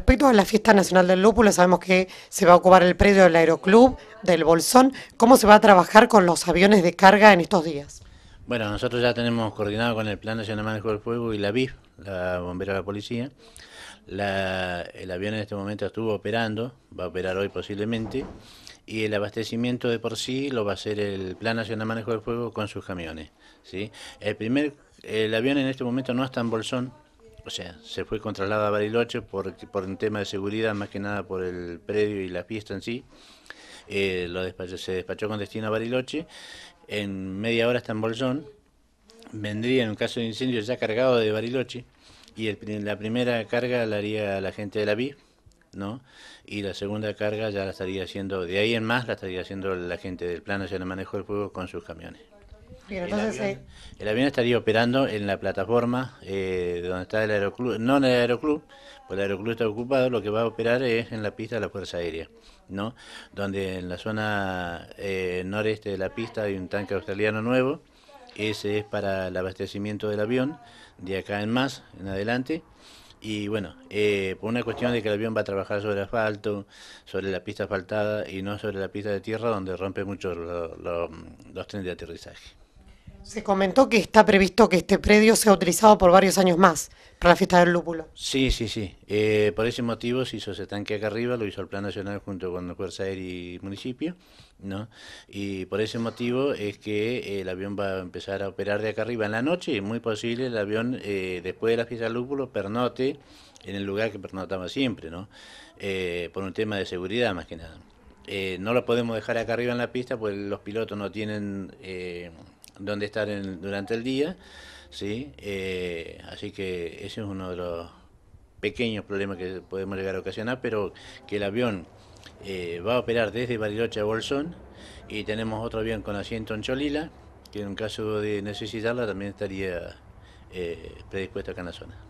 Respecto a la Fiesta Nacional del Lúpulo, sabemos que se va a ocupar el predio del Aeroclub, del Bolsón. ¿Cómo se va a trabajar con los aviones de carga en estos días? Bueno, nosotros ya tenemos coordinado con el Plan Nacional de Manejo del Fuego y la BIF, la Bombera de la Policía. el avión en este momento estuvo operando, va a operar hoy posiblemente, y el abastecimiento de por sí lo va a hacer el Plan Nacional de Manejo del Fuego con sus camiones. El, primer, el avión en este momento no está en Bolsón, o sea, se fue controlada a Bariloche por, por un tema de seguridad, más que nada por el predio y la fiesta en sí. Eh, lo se despachó con destino a Bariloche. En media hora está en Bolsón. Vendría en un caso de incendio ya cargado de Bariloche. Y la primera carga la haría la gente de la BIF, ¿no? Y la segunda carga ya la estaría haciendo, de ahí en más, la estaría haciendo la gente del plano se de Manejo del Fuego con sus camiones. Eh, el, avión, estaría operando en la plataforma eh, donde está el aeroclub, no en el aeroclub, pues el aeroclub está ocupado, lo que va a operar es en la pista de la Fuerza Aérea, ¿no? Donde en la zona eh, noreste de la pista hay un tanque australiano nuevo, ese es para el abastecimiento del avión, de acá en más, en adelante. Y bueno, eh, por una cuestión de que el avión va a trabajar sobre asfalto, sobre la pista asfaltada y no sobre la pista de tierra donde rompe mucho los trenes de aterrizaje. Se comentó que está previsto que este predio sea utilizado por varios años más para la fiesta del lúpulo. Sí, sí, sí. Eh, por ese motivo se hizo ese tanque acá arriba, lo hizo el Plan Nacional junto con Fuerza Aérea y Municipio, ¿no? Y por ese motivo es que eh, el avión va a empezar a operar de acá arriba en la noche es muy posible el avión, eh, después de la fiesta del lúpulo, pernote en el lugar que pernotaba siempre, ¿no? por un tema de seguridad más que nada. no lo podemos dejar acá arriba en la pista, pues los pilotos no tienen donde estar en, durante el día, ¿sí? Eh, así que ese es uno de los pequeños problemas que podemos llegar a ocasionar, pero que el avión eh, va a operar desde Bariloche a Bolsón y tenemos otro avión con asiento en Cholila, que en caso de necesitarla también estaría eh, predispuesto acá en la zona.